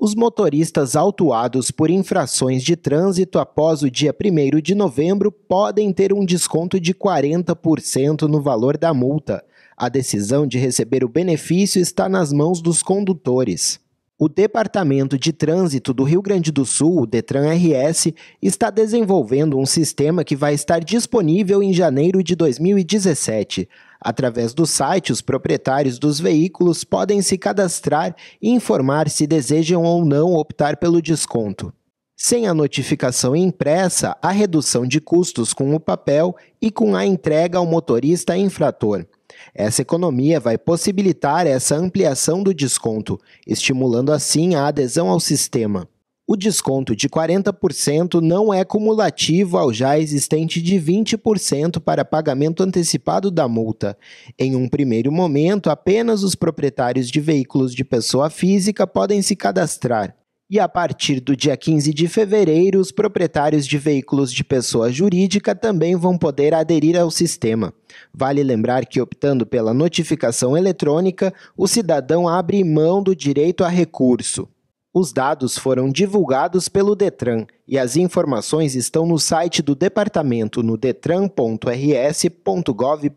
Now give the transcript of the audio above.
os motoristas autuados por infrações de trânsito após o dia 1 de novembro podem ter um desconto de 40% no valor da multa. A decisão de receber o benefício está nas mãos dos condutores. O Departamento de Trânsito do Rio Grande do Sul, o Detran RS, está desenvolvendo um sistema que vai estar disponível em janeiro de 2017. Através do site, os proprietários dos veículos podem se cadastrar e informar se desejam ou não optar pelo desconto. Sem a notificação impressa, há redução de custos com o papel e com a entrega ao motorista infrator. Essa economia vai possibilitar essa ampliação do desconto, estimulando assim a adesão ao sistema. O desconto de 40% não é cumulativo ao já existente de 20% para pagamento antecipado da multa. Em um primeiro momento, apenas os proprietários de veículos de pessoa física podem se cadastrar. E a partir do dia 15 de fevereiro, os proprietários de veículos de pessoa jurídica também vão poder aderir ao sistema. Vale lembrar que, optando pela notificação eletrônica, o cidadão abre mão do direito a recurso. Os dados foram divulgados pelo Detran e as informações estão no site do departamento no detran.rs.gov.br.